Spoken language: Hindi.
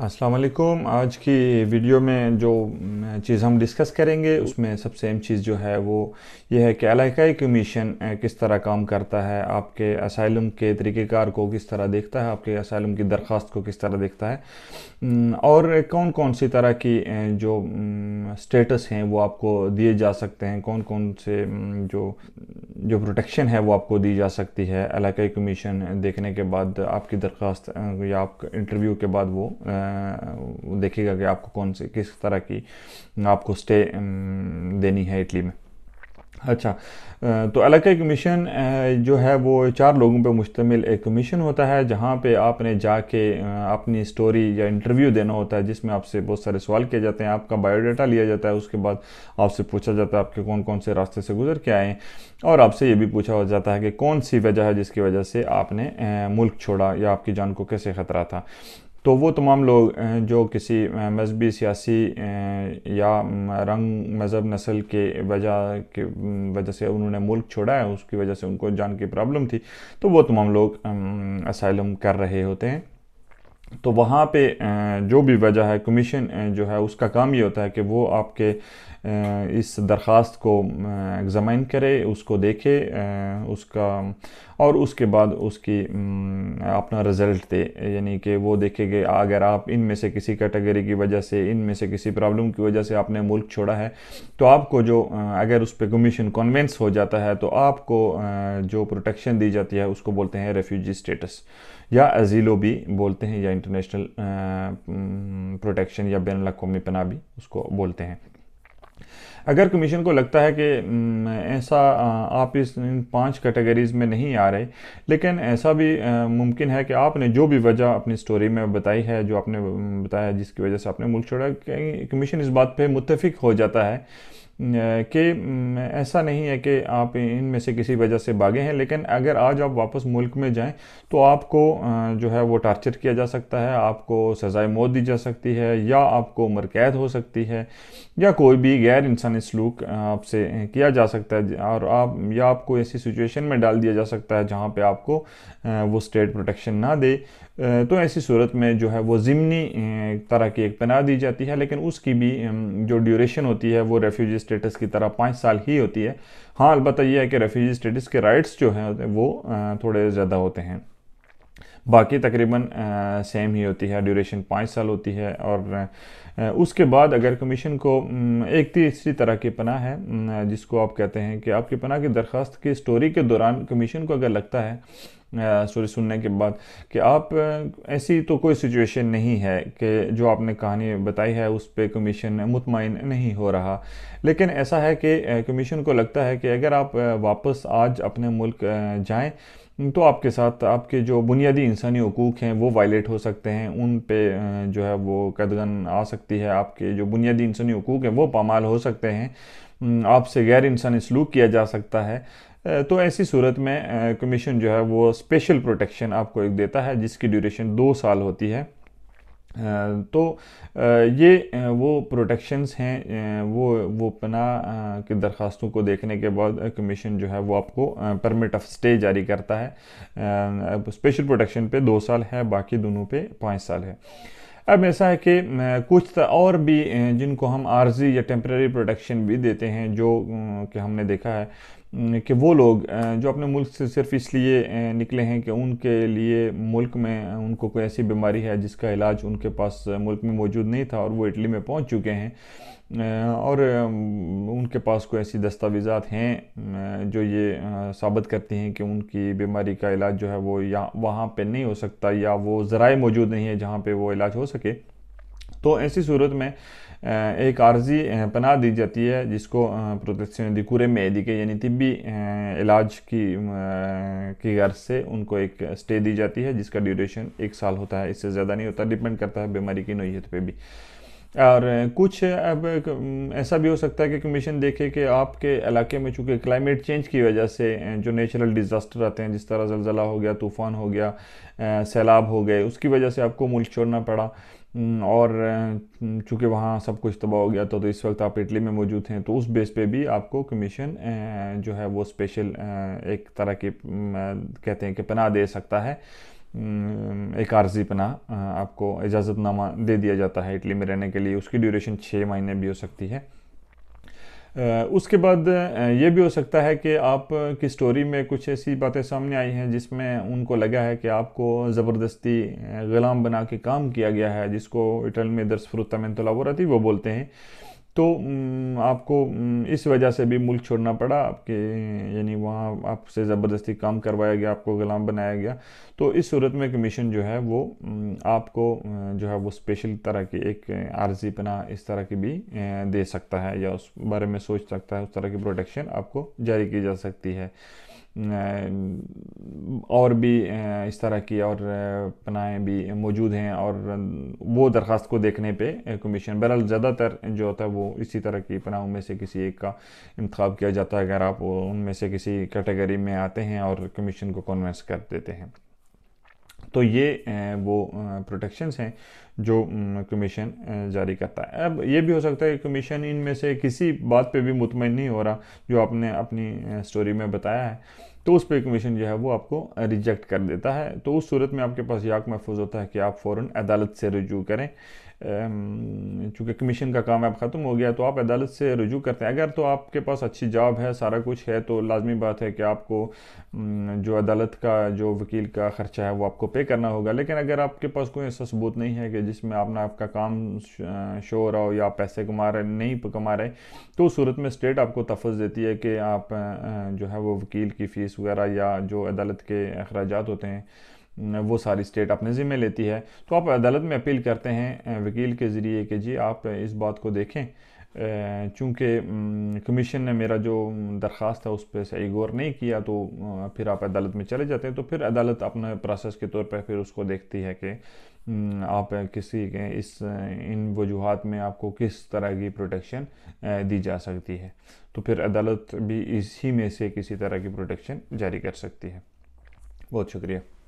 असलम आज की वीडियो में जो चीज़ हम डिस्कस करेंगे उसमें सबसे अहम चीज़ जो है वो ये है कि अलाकाई कमीशन किस तरह काम करता है आपके असाइलम के तरीक़ेकार को किस तरह देखता है आपके असाइलम की दरख्वास्त को किस तरह देखता है और कौन कौन सी तरह की जो स्टेटस हैं वो आपको दिए जा सकते हैं कौन कौन से जो जो प्रोटेक्शन है वो आपको दी जा सकती है इलाकाई कमीशन देखने के बाद आपकी दरख्वास्त या आप इंटरव्यू के बाद वो देखेगा कि आपको कौन से किस तरह की आपको स्टे देनी है इटली में अच्छा तो अलग एक मिशन जो है वो चार लोगों पे मुश्तमिल एक मिशन होता है जहाँ पे आपने जाके अपनी स्टोरी या इंटरव्यू देना होता है जिसमें आपसे बहुत सारे सवाल किए जाते हैं आपका बायोडाटा लिया जाता है उसके बाद आपसे पूछा जाता है आपके कौन कौन से रास्ते से गुजर के आए हैं और आपसे ये भी पूछा जाता है कि कौन सी वजह है जिसकी वजह से आपने मुल्क छोड़ा या आपकी जान को कैसे ख़तरा था तो वो तमाम लोग जो किसी मजहबी सियासी या रंग मज़हब नस्ल के वजह के वजह से उन्होंने मुल्क छोड़ा है उसकी वजह से उनको जान की प्रॉब्लम थी तो वो तमाम लोग असाइलम कर रहे होते हैं तो वहाँ पे जो भी वजह है कमीशन जो है उसका काम ये होता है कि वो आपके इस दरख्वास्त को एग्ज़ामिन करे उसको देखे उसका और उसके बाद उसकी अपना रिज़ल्ट दे यानी कि वो देखेंगे अगर आप इन में से किसी कैटेगरी की वजह से इन में से किसी प्रॉब्लम की वजह से आपने मुल्क छोड़ा है तो आपको जो अगर उस पर कमीशन कन्वेंस हो जाता है तो आपको जो प्रोटेक्शन दी जाती है उसको बोलते हैं रेफ्यूजी स्टेटस या अजीलो भी बोलते हैं या इंटरनेशनल प्रोटेक्शन या बैन अवी पना भी उसको बोलते हैं अगर कमीशन को लगता है कि ऐसा आप इस इन पांच कैटेगरीज़ में नहीं आ रहे लेकिन ऐसा भी मुमकिन है कि आपने जो भी वजह अपनी स्टोरी में बताई है जो आपने बताया जिसकी वजह से आपने मुल्क छोड़ा कमीशन इस बात पे मुतफिक हो जाता है कि ऐसा नहीं है कि आप इनमें से किसी वजह से भागे हैं लेकिन अगर आज आप वापस मुल्क में जाएं तो आपको जो है वो टार्चर किया जा सकता है आपको सज़ाए मौत दी जा सकती है या आपको उम्र कैद हो सकती है या कोई भी गैर इंसानी सलूक आपसे किया जा सकता है और आप या आपको ऐसी सिचुएशन में डाल दिया जा सकता है जहाँ पर आपको वो स्टेट प्रोटेक्शन ना दे तो ऐसी सूरत में जो है वो ज़िमनी तरह की एक पनाह दी जाती है लेकिन उसकी भी जो ड्यूरेशन होती है वो रेफ्यूज स्टेटस की तरह पाँच साल ही होती है हाँ अलबत्त यह है कि रेफ्यूजी स्टेटस के राइट्स जो हैं वो थोड़े ज़्यादा होते हैं बाकी तकरीबन सेम ही होती है ड्यूरेशन पाँच साल होती है और उसके बाद अगर कमीशन को एक तीसरी तरह की पना है जिसको आप कहते हैं कि आपकी पना की दरख्वास्त की स्टोरी के दौरान कमीशन को अगर लगता है स्टोरी सुनने के बाद कि आप ऐसी तो कोई सिचुएशन नहीं है कि जो आपने कहानी बताई है उस पर कमीशन मुतमिन नहीं हो रहा लेकिन ऐसा है कि कमीशन को लगता है कि अगर आप वापस आज अपने मुल्क जाएं हम्म, तो आपके साथ आपके जो बुनियादी इंसानी हकूक़ हैं वो वायलेट हो सकते हैं उन पे जो है वो कदगन आ सकती है आपके जो बुनियादी इंसानी हकूक़ हैं वो पामाल हो सकते हैं हम्म, आपसे गैर इंसानी सलूक किया जा सकता है तो ऐसी सूरत में कमीशन जो है वो स्पेशल प्रोटेक्शन आपको एक देता है जिसकी ड्यूरेशन दो साल होती है तो ये वो प्रोटेक्शंस हैं वो वो पना की दरख्वास्तों को देखने के बाद कमीशन जो है वो आपको परमिट ऑफ स्टे जारी करता है स्पेशल प्रोटेक्शन पे दो साल है बाकी दोनों पे पाँच साल है अब ऐसा है कि कुछ और भी जिनको हम आर्जी या टेम्प्रेरी प्रोटेक्शन भी देते हैं जो कि हमने देखा है हम्म, कि वो लोग जो अपने मुल्क से सिर्फ इसलिए निकले हैं कि उनके लिए मुल्क में उनको कोई ऐसी बीमारी है जिसका इलाज उनके पास मुल्क में मौजूद नहीं था और वो इटली में पहुंच चुके हैं और उनके पास कोई ऐसी दस्तावेज़ात हैं जो ये साबित करती हैं कि उनकी बीमारी का इलाज जो है वो या वहाँ पर नहीं हो सकता या वो जरा मौजूद नहीं है जहाँ पर वो इलाज हो सके तो ऐसी सूरत में एक आर्जी पनाह दी जाती है जिसको प्रोटेक्शन दी कूरे में दी के यानी तिब्बी इलाज की की गर्ज से उनको एक स्टे दी जाती है जिसका ड्यूरेशन एक साल होता है इससे ज़्यादा नहीं होता डिपेंड करता है बीमारी की नोयत पे भी और कुछ अब ऐसा भी हो सकता है कि कमीशन देखे कि आपके इलाके में चूँकि क्लाइमेट चेंज की वजह से जो नेचुरल डिज़ास्टर आते हैं जिस तरह जलजला हो गया तूफ़ान हो गया सैलाब हो गए उसकी वजह से आपको मुल्क छोड़ना पड़ा और चूँकि वहाँ सब कुछ तबाह हो गया था तो, तो इस वक्त आप इटली में मौजूद हैं तो उस बेस पे भी आपको कमीशन जो है वो स्पेशल एक तरह की कहते हैं कि पना दे सकता है हम्म, एक आरजी पना आपको इजाज़तनामा दे दिया जाता है इटली में रहने के लिए उसकी ड्यूरेशन छः महीने भी हो सकती है उसके बाद ये भी हो सकता है कि आप की स्टोरी में कुछ ऐसी बातें सामने आई हैं जिसमें उनको लगा है कि आपको ज़बरदस्ती ग़ुलाम बना के काम किया गया है जिसको इटल में दर्स फरुता वो बोलते हैं तो आपको इस वजह से भी मुल्क छोड़ना पड़ा आपके यानी वहाँ आपसे ज़बरदस्ती काम करवाया गया आपको ग़ुलाम बनाया गया तो इस सूरत में कमीशन जो है वो आपको जो है वो स्पेशल तरह की एक आर्जी पना इस तरह की भी दे सकता है या उस बारे में सोच सकता है उस तरह की प्रोटेक्शन आपको जारी की जा सकती है और भी इस तरह की और पनाहें भी मौजूद हैं और वो दरख्वास्त को देखने पे कमीशन बहरहाल ज़्यादातर जो होता है वो वो इसी तरह की पनाहों में से किसी एक का इंतब किया जाता है अगर आप उनमें से किसी कैटेगरी में आते हैं और कमीशन को कन्वेंस कर देते हैं तो ये वो प्रोटेक्शंस हैं जो कमीशन जारी करता है अब ये भी हो सकता है कि कमीशन इनमें से किसी बात पे भी मुतमिन नहीं हो रहा जो आपने अपनी स्टोरी में बताया है तो उस पर कमीशन जो है वो आपको रिजेक्ट कर देता है तो उस सूरत में आपके पास याक महफूज होता है कि आप फ़ौर अदालत से रजू करें चूँकि कमीशन का काम अब ख़त्म हो गया तो आप अदालत से रजू करते हैं अगर तो आपके पास अच्छी जॉब है सारा कुछ है तो लाजमी बात है कि आपको जो अदालत का जो वकील का ख़र्चा है वो आपको पे करना होगा लेकिन अगर आपके पास कोई ऐसा सबूत नहीं है कि जिसमें आप ना आपका काम शो हो रहा हो या आप पैसे कमा रहे नहीं कमा रहे तो सूरत में स्टेट आपको तफज देती है कि आप जो है वो वकील की फ़ीस वगैरह या जो अदालत के अखराज होते हैं वो सारी स्टेट अपने ज़िम्मे लेती है तो आप अदालत में अपील करते हैं वकील के ज़रिए कि जी आप इस बात को देखें चूँकि कमीशन ने मेरा जो दरख्वास्त है उस पर सही गौर नहीं किया तो फिर आप अदालत में चले जाते हैं तो फिर अदालत अपने प्रोसेस के तौर पर फिर उसको देखती है कि आप किसी के इस इन वजूहत में आपको किस तरह की प्रोटेक्शन दी जा सकती है तो फिर अदालत भी इसी में से किसी तरह की प्रोटेक्शन जारी कर सकती है बहुत शुक्रिया